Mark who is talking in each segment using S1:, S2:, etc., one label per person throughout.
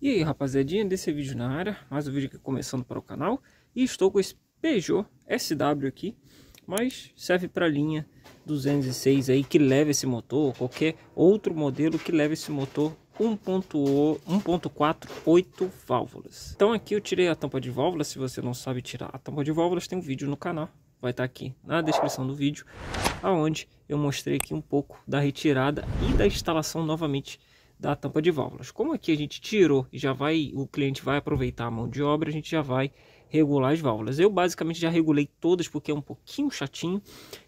S1: E aí rapaziadinha, desse vídeo na área, mais um vídeo aqui começando para o canal E estou com esse Peugeot SW aqui, mas serve para a linha 206 aí que leva esse motor Qualquer outro modelo que leva esse motor 1.48 válvulas Então aqui eu tirei a tampa de válvulas, se você não sabe tirar a tampa de válvulas tem um vídeo no canal Vai estar tá aqui na descrição do vídeo, aonde eu mostrei aqui um pouco da retirada e da instalação novamente da tampa de válvulas. Como aqui a gente tirou e já vai, o cliente vai aproveitar a mão de obra, a gente já vai regular as válvulas. Eu basicamente já regulei todas porque é um pouquinho chatinho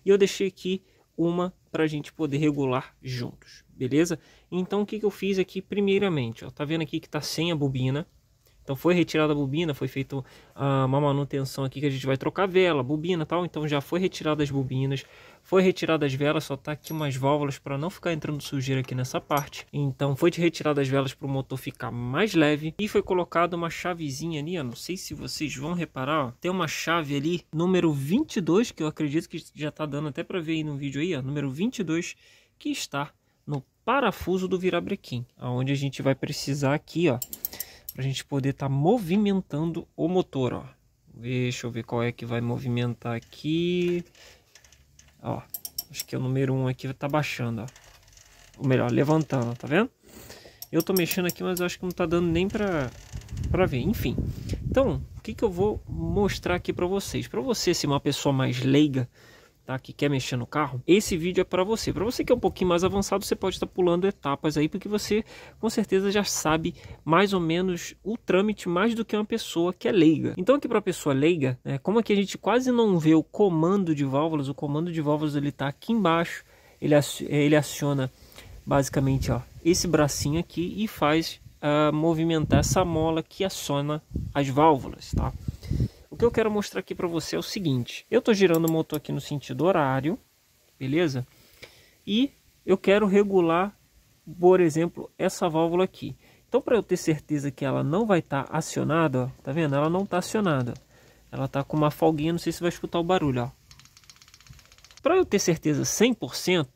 S1: e eu deixei aqui uma para a gente poder regular juntos, beleza? Então o que, que eu fiz aqui primeiramente? Ó, tá vendo aqui que tá sem a bobina, então foi retirada a bobina, foi feita uma manutenção aqui que a gente vai trocar vela, bobina tal. Então já foi retirada as bobinas, foi retirada as velas, só tá aqui umas válvulas para não ficar entrando sujeira aqui nessa parte. Então foi retirada as velas para o motor ficar mais leve e foi colocada uma chavezinha ali, ó, não sei se vocês vão reparar, ó, tem uma chave ali número 22 que eu acredito que já tá dando até para ver aí no vídeo aí, ó, número 22 que está no parafuso do virabrequim, aonde a gente vai precisar aqui, ó, para a gente poder estar tá movimentando o motor, ó. Deixa eu ver qual é que vai movimentar aqui. Ó, acho que é o número 1 um aqui tá baixando, ó. Ou melhor, levantando, tá vendo? Eu tô mexendo aqui, mas acho que não tá dando nem pra, ver. Enfim, então, o que que eu vou mostrar aqui pra vocês? Pra você, se é uma pessoa mais leiga, tá? Que quer mexer no carro, esse vídeo é para você. Para você que é um pouquinho mais avançado, você pode estar tá pulando etapas aí, porque você com certeza já sabe mais ou menos o trâmite mais do que uma pessoa que é leiga. Então aqui para a pessoa leiga, né, como aqui a gente quase não vê o comando de válvulas, o comando de válvulas ele tá aqui embaixo, ele, eh, ele aciona basicamente ó, esse bracinho aqui e faz uh, movimentar essa mola que aciona as válvulas, tá? O que eu quero mostrar aqui para você é o seguinte. Eu estou girando o motor aqui no sentido horário, beleza? E eu quero regular, por exemplo, essa válvula aqui. Então, para eu ter certeza que ela não vai estar tá acionada, ó, tá vendo? Ela não está acionada. Ela está com uma folguinha, não sei se vai escutar o barulho, Para eu ter certeza 100%,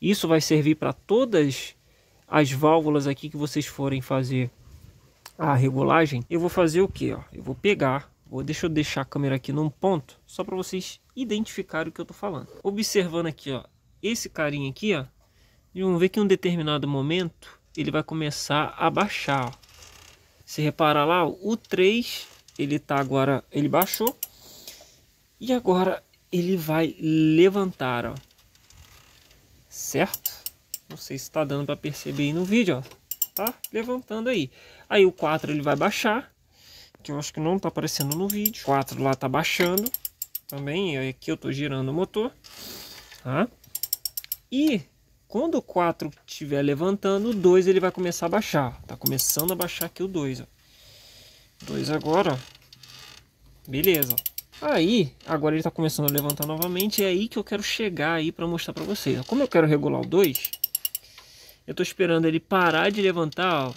S1: isso vai servir para todas as válvulas aqui que vocês forem fazer a regulagem. Eu vou fazer o que, ó? Eu vou pegar Vou, deixa eu deixar a câmera aqui num ponto, só para vocês identificarem o que eu tô falando. Observando aqui, ó, esse carinha aqui, ó, e vão ver que em um determinado momento ele vai começar a baixar, ó. Se reparar lá, o 3, ele tá agora, ele baixou. E agora ele vai levantar, ó. Certo? Não sei se está dando para perceber aí no vídeo, ó. Tá levantando aí. Aí o 4 ele vai baixar que eu acho que não está aparecendo no vídeo. 4 lá está baixando também, aqui eu estou girando o motor. Tá? E quando o 4 estiver levantando, o 2 ele vai começar a baixar. Tá começando a baixar aqui o 2, ó. 2 agora, ó. Beleza, Aí, agora ele está começando a levantar novamente, é aí que eu quero chegar aí para mostrar para vocês. Como eu quero regular o 2, eu estou esperando ele parar de levantar, ó,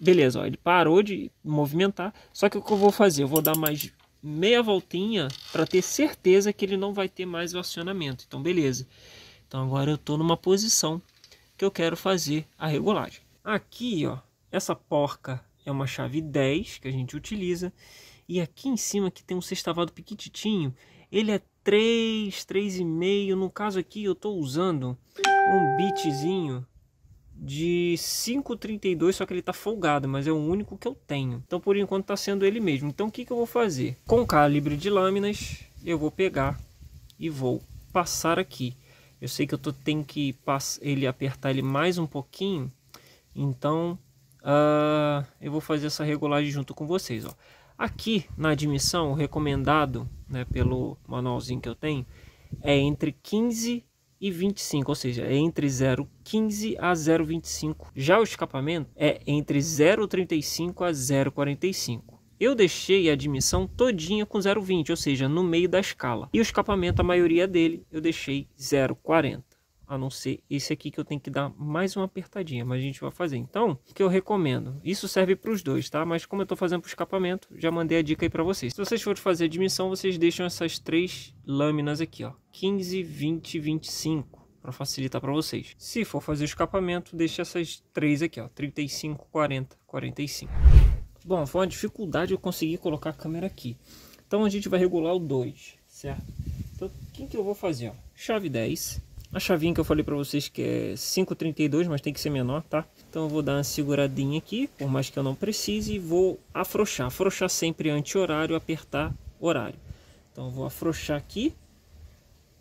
S1: Beleza, ó, ele parou de movimentar. Só que o que eu vou fazer? Eu vou dar mais meia voltinha para ter certeza que ele não vai ter mais o acionamento. Então, beleza. Então, agora eu estou numa posição que eu quero fazer a regulagem. Aqui, ó, essa porca é uma chave 10 que a gente utiliza. E aqui em cima, que tem um sextavado pequititinho, ele é 3, 3,5. No caso aqui, eu estou usando um bitzinho de 5,32, só que ele tá folgado, mas é o único que eu tenho. Então por enquanto tá sendo ele mesmo. Então o que, que eu vou fazer? Com calibre de lâminas, eu vou pegar e vou passar aqui. Eu sei que eu tô, tenho que ele apertar ele mais um pouquinho, então uh, eu vou fazer essa regulagem junto com vocês. Ó. Aqui na admissão, o recomendado né, pelo manualzinho que eu tenho, é entre 15 e 25, ou seja, é entre 0,15 a 0,25. Já o escapamento é entre 0,35 a 0,45. Eu deixei a admissão todinha com 0,20, ou seja, no meio da escala. E o escapamento, a maioria dele, eu deixei 0,40 a não ser esse aqui que eu tenho que dar mais uma apertadinha, mas a gente vai fazer. Então, o que eu recomendo? Isso serve para os dois, tá? Mas como eu estou fazendo para o escapamento, já mandei a dica aí para vocês. Se vocês forem fazer admissão, vocês deixam essas três lâminas aqui, ó, 15, 20, 25 para facilitar para vocês. Se for fazer o escapamento, deixe essas três aqui, ó, 35, 40, 45. Bom, foi uma dificuldade eu conseguir colocar a câmera aqui. Então a gente vai regular o 2, certo? Então, o que, que eu vou fazer? Ó? Chave 10, a chavinha que eu falei para vocês que é 5,32, mas tem que ser menor, tá? Então eu vou dar uma seguradinha aqui, por mais que eu não precise, e vou afrouxar. Afrouxar sempre anti-horário, apertar horário. Então eu vou afrouxar aqui,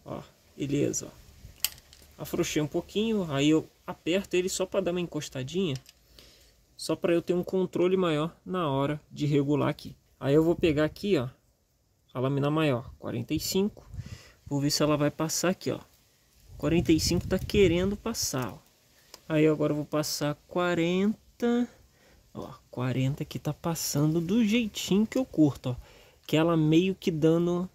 S1: ó, beleza, ó. Afrouxei um pouquinho, aí eu aperto ele só para dar uma encostadinha, só para eu ter um controle maior na hora de regular aqui. Aí eu vou pegar aqui, ó, a lâmina maior, 45, vou ver se ela vai passar aqui, ó. 45 tá querendo passar, ó. Aí agora eu vou passar 40. Ó, 40 que tá passando do jeitinho que eu curto, ó. Que ela meio que dando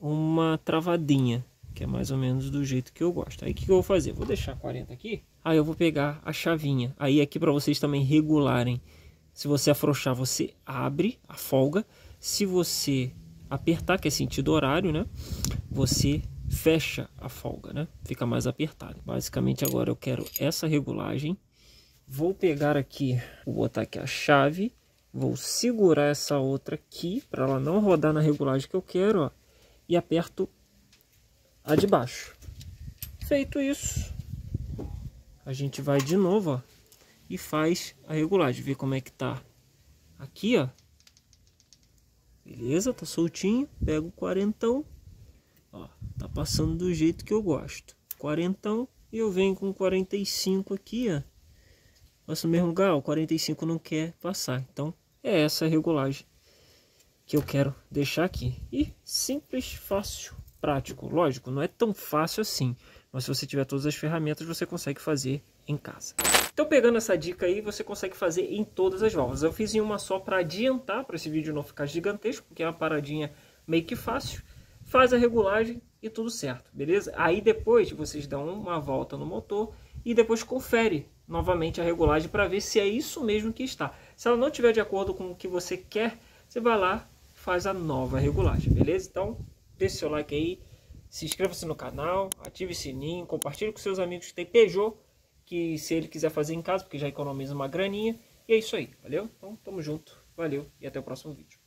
S1: uma travadinha, que é mais ou menos do jeito que eu gosto. Aí o que, que eu vou fazer? Vou deixar 40 aqui. Aí eu vou pegar a chavinha. Aí aqui para vocês também regularem. Se você afrouxar, você abre a folga. Se você apertar, que é sentido horário, né? Você fecha a folga, né? Fica mais apertado. Basicamente agora eu quero essa regulagem. Vou pegar aqui, vou botar aqui a chave, vou segurar essa outra aqui para ela não rodar na regulagem que eu quero, ó, e aperto a de baixo. Feito isso, a gente vai de novo, ó, e faz a regulagem, ver como é que tá aqui, ó. Beleza, tá soltinho, pego o quarentão, Tá passando do jeito que eu gosto. 40 e eu venho com 45 aqui, ó. Faço o mesmo lugar, o 45 não quer passar. Então é essa a regulagem que eu quero deixar aqui. E simples, fácil, prático. Lógico, não é tão fácil assim. Mas se você tiver todas as ferramentas, você consegue fazer em casa. Então pegando essa dica aí, você consegue fazer em todas as válvulas. Eu fiz em uma só para adiantar, para esse vídeo não ficar gigantesco, porque é uma paradinha meio que fácil. Faz a regulagem, e tudo certo, beleza? Aí depois vocês dão uma volta no motor e depois confere novamente a regulagem para ver se é isso mesmo que está. Se ela não estiver de acordo com o que você quer, você vai lá faz a nova regulagem, beleza? Então, deixe seu like aí, se inscreva-se no canal, ative o sininho, compartilhe com seus amigos que tem Peugeot, que se ele quiser fazer em casa, porque já economiza uma graninha. E é isso aí, valeu? Então, tamo junto, valeu e até o próximo vídeo.